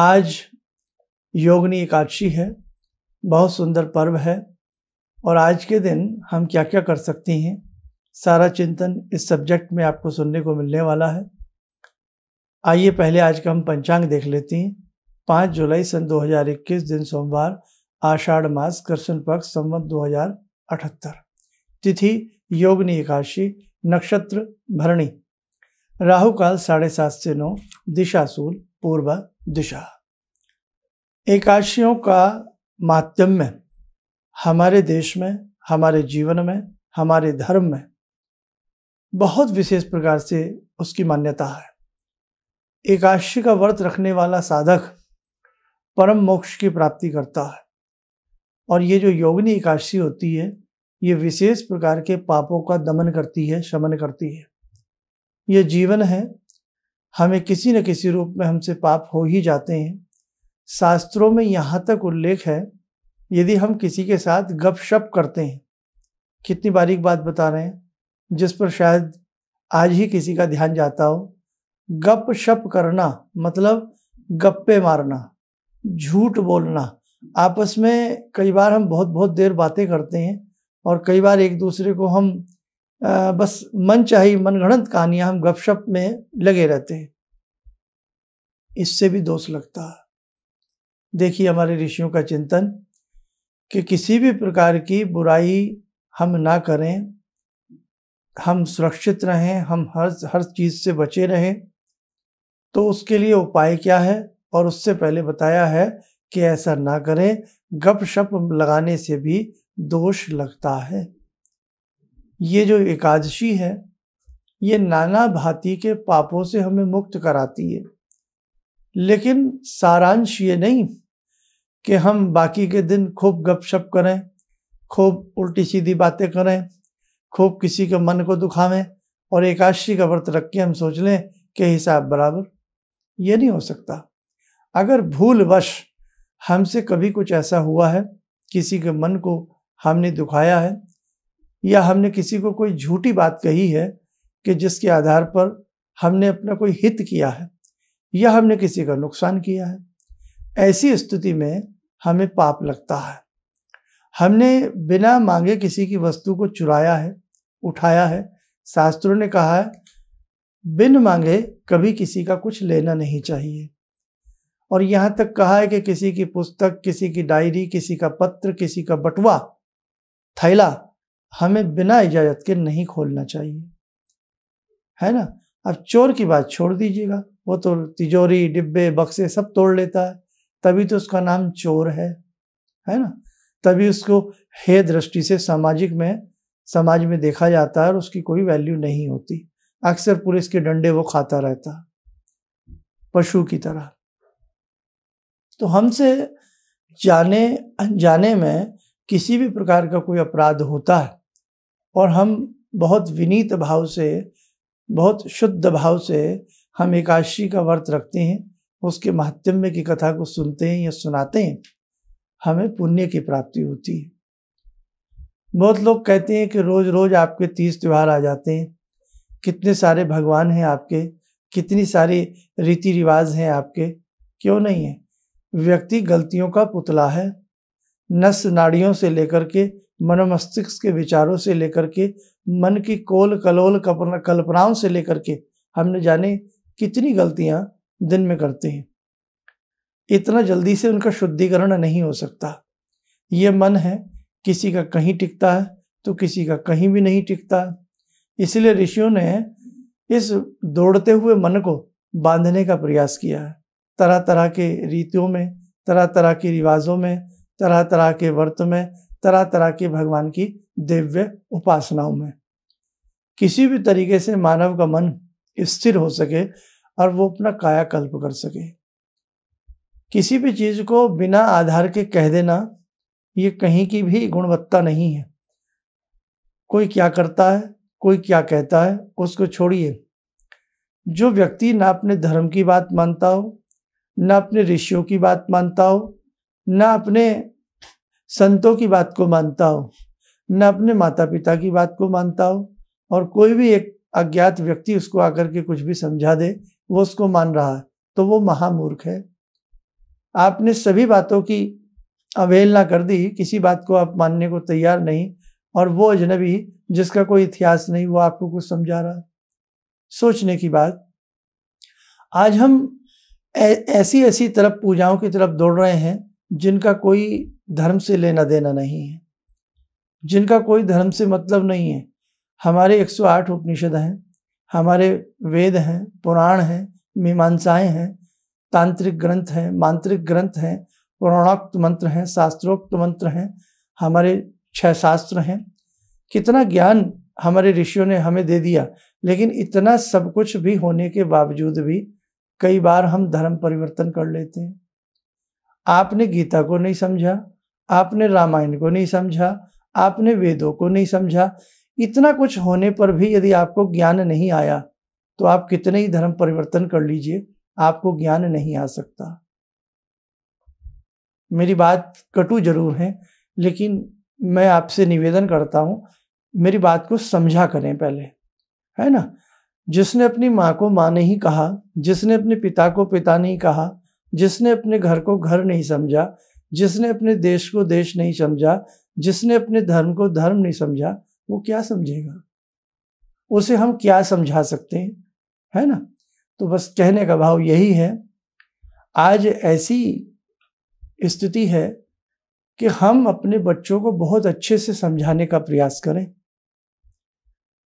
आज योगनी एकादशी है बहुत सुंदर पर्व है और आज के दिन हम क्या क्या कर सकती हैं सारा चिंतन इस सब्जेक्ट में आपको सुनने को मिलने वाला है आइए पहले आज का हम पंचांग देख लेते हैं पाँच जुलाई सन 2021 दिन सोमवार आषाढ़ मास कृष्ण पक्ष संवत दो तिथि योगनी एकादशी नक्षत्र भरणी राहु काल साढ़े सात से नौ दिशा सूल पूर्वा दिशा एकाशियों का माध्यम में हमारे देश में हमारे जीवन में हमारे धर्म में बहुत विशेष प्रकार से उसकी मान्यता है एकाशी का व्रत रखने वाला साधक परम मोक्ष की प्राप्ति करता है और ये जो योगिनी एकाशी होती है ये विशेष प्रकार के पापों का दमन करती है शमन करती है ये जीवन है हमें किसी न किसी रूप में हमसे पाप हो ही जाते हैं शास्त्रों में यहाँ तक उल्लेख है यदि हम किसी के साथ गपशप करते हैं कितनी बारीक बात बता रहे हैं जिस पर शायद आज ही किसी का ध्यान जाता हो गप शप करना मतलब गप्पे मारना झूठ बोलना आपस में कई बार हम बहुत बहुत देर बातें करते हैं और कई बार एक दूसरे को हम बस मन चाहिए मनगणत कहानियाँ हम गपशप में लगे रहते हैं इससे भी दोष लगता है देखिए हमारे ऋषियों का चिंतन कि किसी भी प्रकार की बुराई हम ना करें हम सुरक्षित रहें हम हर हर चीज़ से बचे रहें तो उसके लिए उपाय क्या है और उससे पहले बताया है कि ऐसा ना करें गपशप लगाने से भी दोष लगता है ये जो एकादशी है ये नाना भांति के पापों से हमें मुक्त कराती है लेकिन सारांश ये नहीं कि हम बाकी के दिन खूब गपशप करें खूब उल्टी सीधी बातें करें खूब किसी के मन को दुखावें और एकादशी का व्रत रख के हम सोच लें कि हिसाब बराबर ये नहीं हो सकता अगर भूलवश हमसे कभी कुछ ऐसा हुआ है किसी के मन को हमने दुखाया है या हमने किसी को कोई झूठी बात कही है कि जिसके आधार पर हमने अपना कोई हित किया है या हमने किसी का नुकसान किया है ऐसी स्थिति में हमें पाप लगता है हमने बिना मांगे किसी की वस्तु को चुराया है उठाया है शास्त्रों ने कहा है बिन मांगे कभी किसी का कुछ लेना नहीं चाहिए और यहाँ तक कहा है कि किसी की पुस्तक किसी की डायरी किसी का पत्र किसी का बटुआ थैला हमें बिना इजाज़त के नहीं खोलना चाहिए है ना अब चोर की बात छोड़ दीजिएगा वो तो तिजोरी डिब्बे बक्से सब तोड़ लेता है तभी तो उसका नाम चोर है है ना तभी उसको हे दृष्टि से सामाजिक में समाज में देखा जाता है और उसकी कोई वैल्यू नहीं होती अक्सर पुलिस के डंडे वो खाता रहता पशु की तरह तो हमसे जाने अनजाने में किसी भी प्रकार का कोई अपराध होता है और हम बहुत विनीत भाव से बहुत शुद्ध भाव से हम एकादशी का व्रत रखते हैं उसके महात्म्य की कथा को सुनते हैं या सुनाते हैं हमें पुण्य की प्राप्ति होती है बहुत लोग कहते हैं कि रोज़ रोज़ आपके तीज त्यौहार आ जाते हैं कितने सारे भगवान हैं आपके कितनी सारी रीति रिवाज हैं आपके क्यों नहीं है व्यक्ति गलतियों का पुतला है नस नाड़ियों से लेकर के मनोमस्तिष्क के विचारों से लेकर के मन की कोल कलोल कल्पनाओं से लेकर के हमने जाने कितनी गलतियां दिन में करते हैं इतना जल्दी से उनका शुद्धिकरण नहीं हो सकता ये मन है किसी का कहीं टिकता है तो किसी का कहीं भी नहीं टिकता इसलिए ऋषियों ने इस दौड़ते हुए मन को बांधने का प्रयास किया है तरह तरह के रीतियों में तरह तरह के रिवाजों में तरह तरह के वर्त में तरह तरह की भगवान की दिव्य उपासनाओं में किसी भी तरीके से मानव का मन स्थिर हो सके और वो अपना कायाकल्प कर सके किसी भी चीज को बिना आधार के कह देना ये कहीं की भी गुणवत्ता नहीं है कोई क्या करता है कोई क्या कहता है उसको छोड़िए जो व्यक्ति ना अपने धर्म की बात मानता हो ना अपने ऋषियों की बात मानता हो ना अपने संतों की बात को मानता हो न अपने माता पिता की बात को मानता हो और कोई भी एक अज्ञात व्यक्ति उसको आकर के कुछ भी समझा दे वो उसको मान रहा है तो वो महामूर्ख है आपने सभी बातों की अवहेलना कर दी किसी बात को आप मानने को तैयार नहीं और वो अजनबी जिसका कोई इतिहास नहीं वो आपको कुछ समझा रहा सोचने की बात आज हम ऐसी ऐसी तरफ पूजाओं की तरफ दौड़ रहे हैं जिनका कोई धर्म से लेना देना नहीं है जिनका कोई धर्म से मतलब नहीं है हमारे 108 उपनिषद हैं हमारे वेद हैं पुराण हैं मीमांसाएँ हैं तांत्रिक ग्रंथ हैं मांत्रिक ग्रंथ हैं पुराणोक्त मंत्र हैं शास्त्रोक्त मंत्र हैं हमारे छह शास्त्र हैं कितना ज्ञान हमारे ऋषियों ने हमें दे दिया लेकिन इतना सब कुछ भी होने के बावजूद भी कई बार हम धर्म परिवर्तन कर लेते हैं आपने गीता को नहीं समझा आपने रामायण को नहीं समझा आपने वेदों को नहीं समझा इतना कुछ होने पर भी यदि आपको ज्ञान नहीं आया तो आप कितने ही धर्म परिवर्तन कर लीजिए आपको ज्ञान नहीं आ सकता मेरी बात कटु जरूर है लेकिन मैं आपसे निवेदन करता हूँ मेरी बात को समझा करें पहले है ना जिसने अपनी माँ को माँ नहीं कहा जिसने अपने पिता को पिता नहीं कहा जिसने अपने घर को घर नहीं समझा जिसने अपने देश को देश नहीं समझा जिसने अपने धर्म को धर्म नहीं समझा वो क्या समझेगा उसे हम क्या समझा सकते हैं है ना तो बस कहने का भाव यही है आज ऐसी स्थिति है कि हम अपने बच्चों को बहुत अच्छे से समझाने का प्रयास करें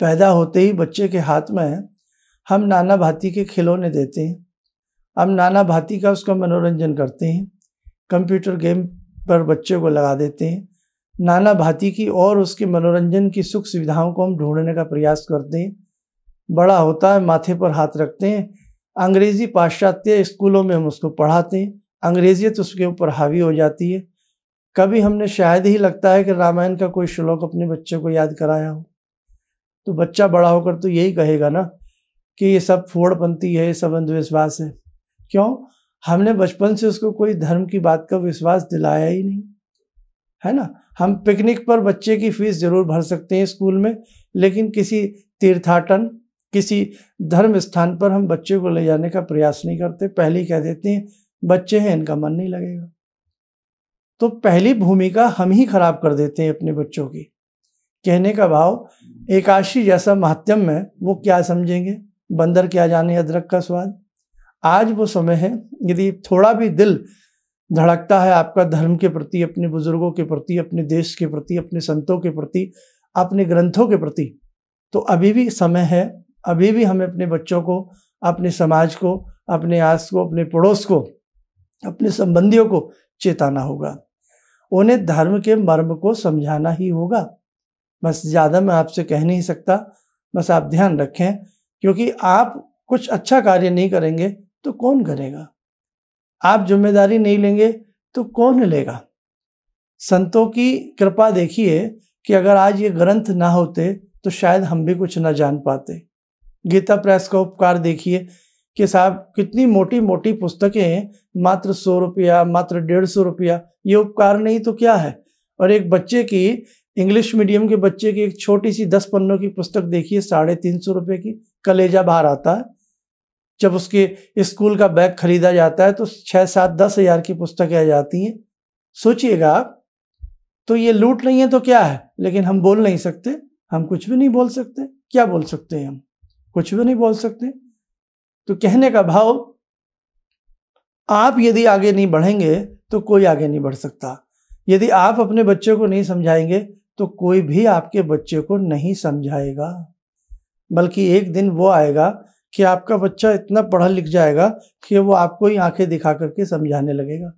पैदा होते ही बच्चे के हाथ में हम नाना भाती के खिलौने देते हैं हम नाना भाती का उसका मनोरंजन करते हैं कंप्यूटर गेम पर बच्चे को लगा देते हैं नाना भाती की और उसके मनोरंजन की सुख सुविधाओं को हम ढूंढने का प्रयास करते हैं बड़ा होता है माथे पर हाथ रखते हैं अंग्रेज़ी पाश्चात्य स्कूलों में हम उसको पढ़ाते हैं अंग्रेजियत तो उसके ऊपर हावी हो जाती है कभी हमने शायद ही लगता है कि रामायण का कोई श्लोक अपने बच्चे को याद कराया हो तो बच्चा बड़ा होकर तो यही कहेगा ना कि ये सब फोड़पंथी है ये सब अंधविश्वास है क्यों हमने बचपन से उसको कोई धर्म की बात का विश्वास दिलाया ही नहीं है ना हम पिकनिक पर बच्चे की फीस जरूर भर सकते हैं स्कूल में लेकिन किसी तीर्थाटन किसी धर्म स्थान पर हम बच्चे को ले जाने का प्रयास नहीं करते पहले ही कह देते हैं बच्चे हैं इनका मन नहीं लगेगा तो पहली भूमिका हम ही खराब कर देते हैं अपने बच्चों की कहने का भाव एकाशी जैसा महात्म में वो क्या समझेंगे बंदर क्या जाने अदरक का स्वाद आज वो समय है यदि थोड़ा भी दिल धड़कता है आपका धर्म के प्रति अपने बुजुर्गों के प्रति अपने देश के प्रति अपने संतों के प्रति अपने ग्रंथों के प्रति तो अभी भी समय है अभी भी हमें अपने बच्चों को अपने समाज को अपने आस को अपने पड़ोस को अपने संबंधियों को चेताना होगा उन्हें धर्म के मर्म को समझाना ही होगा बस ज़्यादा मैं आपसे कह नहीं सकता बस आप ध्यान रखें क्योंकि आप कुछ अच्छा कार्य नहीं करेंगे तो कौन करेगा आप जिम्मेदारी नहीं लेंगे तो कौन लेगा संतों की कृपा देखिए कि अगर आज ये ग्रंथ ना होते तो शायद हम भी कुछ ना जान पाते गीता प्रेस का उपकार देखिए कि साहब कितनी मोटी मोटी पुस्तकें मात्र सौ रुपया मात्र डेढ़ सौ रुपया ये उपकार नहीं तो क्या है और एक बच्चे की इंग्लिश मीडियम के बच्चे की एक छोटी सी दस पन्नों की पुस्तक देखिए साढ़े तीन सौ रुपये की कलेजा बाहर आता है जब उसके स्कूल का बैग खरीदा जाता है तो छः सात दस हजार की पुस्तकें आ जाती हैं सोचिएगा आप तो ये लूट नहीं है तो क्या है लेकिन हम बोल नहीं सकते हम कुछ भी नहीं बोल सकते क्या बोल सकते हैं हम कुछ भी नहीं बोल सकते तो कहने का भाव आप यदि आगे नहीं बढ़ेंगे तो कोई आगे नहीं बढ़ सकता यदि आप अपने बच्चे को नहीं समझाएंगे तो कोई भी आपके बच्चे को नहीं समझाएगा बल्कि एक दिन वो आएगा कि आपका बच्चा इतना पढ़ा लिख जाएगा कि वो आपको ही आंखें दिखा करके समझाने लगेगा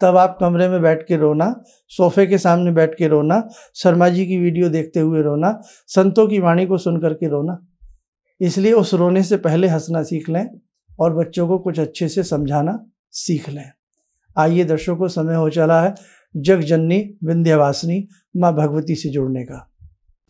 तब आप कमरे में बैठ के रोना सोफे के सामने बैठ के रोना शर्मा जी की वीडियो देखते हुए रोना संतों की वाणी को सुन करके रोना इसलिए उस रोने से पहले हंसना सीख लें और बच्चों को कुछ अच्छे से समझाना सीख लें आइए दर्शकों समय हो चला है जग जननी विंध्यवासिनी माँ भगवती से जुड़ने का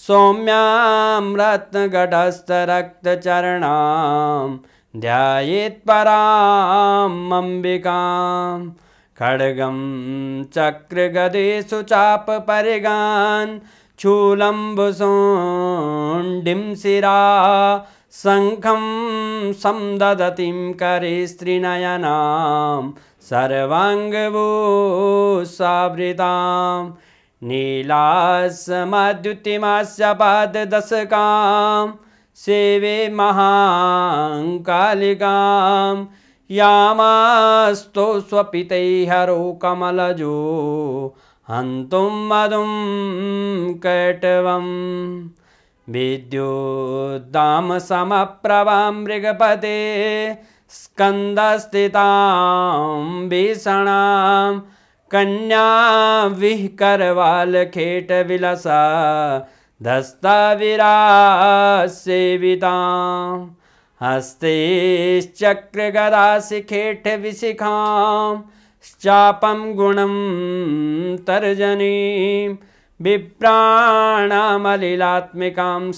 सौम्यां रत्नघटस्थरक्तचरणां ध्यायेत्परां अम्बिकां खड्गं चक्रगदिषु चापरिगान् चूलम्बुसोण्डिं शिरा शङ्खं संदधतिं करिस्त्रिनयनां सर्वाङ्गभूस्सावृताम् पाददशकां सेवे महाङ्कालिकां यामास्तु स्वपितैः हरो कमलजो हन्तुं मधुं कटवं मृगपते स्कन्दस्थितां भीषणाम् कन्या विह करवाल खेट विलसा धस्ता विरा सेविता हस्ते चक्र गदाशिखेठ विशिखा चापम गुणम तर्जनी विप्राणामलिलात्मिकां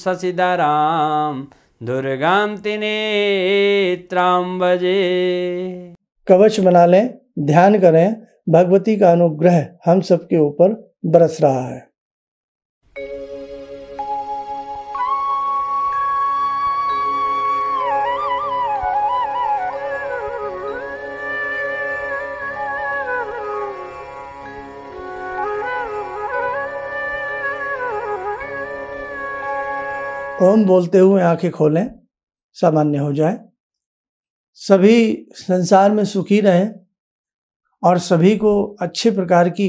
शशिधरा दुर्गा तिनेत्रां कवच बना लें ध्यान करें भगवती का अनुग्रह हम सबके ऊपर बरस रहा है ओम बोलते हुए आंखें खोलें सामान्य हो जाए सभी संसार में सुखी रहें और सभी को अच्छे प्रकार की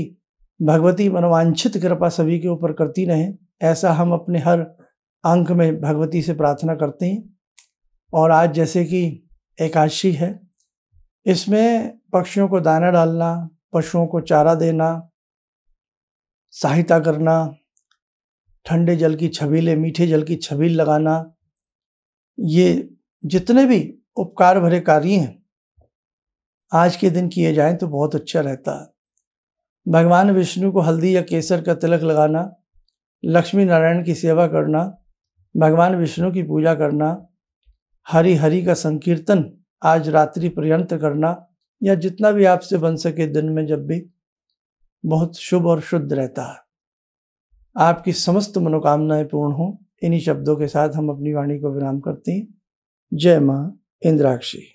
भगवती मनोवांछित कृपा सभी के ऊपर करती रहें ऐसा हम अपने हर अंक में भगवती से प्रार्थना करते हैं और आज जैसे कि एकादशी है इसमें पक्षियों को दाना डालना पशुओं को चारा देना सहायता करना ठंडे जल की छबीले मीठे जल की छबील लगाना ये जितने भी उपकार भरे कार्य हैं आज के दिन किए जाएं तो बहुत अच्छा रहता है भगवान विष्णु को हल्दी या केसर का तिलक लगाना लक्ष्मी नारायण की सेवा करना भगवान विष्णु की पूजा करना हरि हरि का संकीर्तन आज रात्रि पर्यंत करना या जितना भी आपसे बन सके दिन में जब भी बहुत शुभ और शुद्ध रहता है आपकी समस्त मनोकामनाएं पूर्ण हों इन्हीं शब्दों के साथ हम अपनी वाणी को विराम करते हैं जय माँ इंद्राक्षी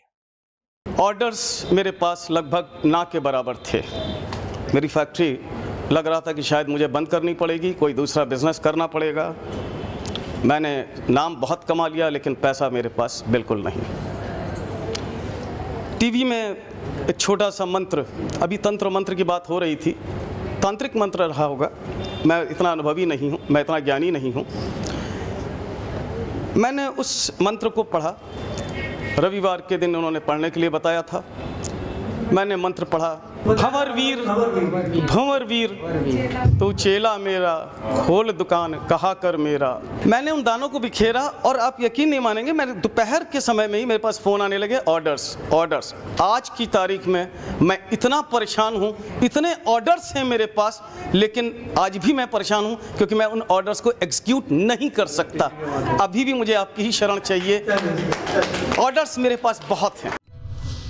ऑर्डर्स मेरे पास लगभग ना के बराबर थे मेरी फैक्ट्री लग रहा था कि शायद मुझे बंद करनी पड़ेगी कोई दूसरा बिजनेस करना पड़ेगा मैंने नाम बहुत कमा लिया लेकिन पैसा मेरे पास बिल्कुल नहीं टीवी में एक छोटा सा मंत्र अभी तंत्र मंत्र की बात हो रही थी तांत्रिक मंत्र रहा होगा मैं इतना अनुभवी नहीं हूँ मैं इतना ज्ञानी नहीं हूँ मैंने उस मंत्र को पढ़ा रविवार के दिन उन्होंने पढ़ने के लिए बताया था मैंने मंत्र पढ़ा भंवर वीर भंवर वीर तो चेला मेरा खोल दुकान कहा कर मेरा मैंने उन दानों को बिखेरा और आप यकीन नहीं मानेंगे मैंने दोपहर के समय में ही मेरे पास फ़ोन आने लगे ऑर्डर्स ऑर्डर्स आज की तारीख में मैं इतना परेशान हूँ इतने ऑर्डर्स हैं मेरे पास लेकिन आज भी मैं परेशान हूँ क्योंकि मैं उन ऑर्डर्स को एग्जीक्यूट नहीं कर सकता अभी भी मुझे आपकी ही शरण चाहिए ऑर्डर्स मेरे पास बहुत हैं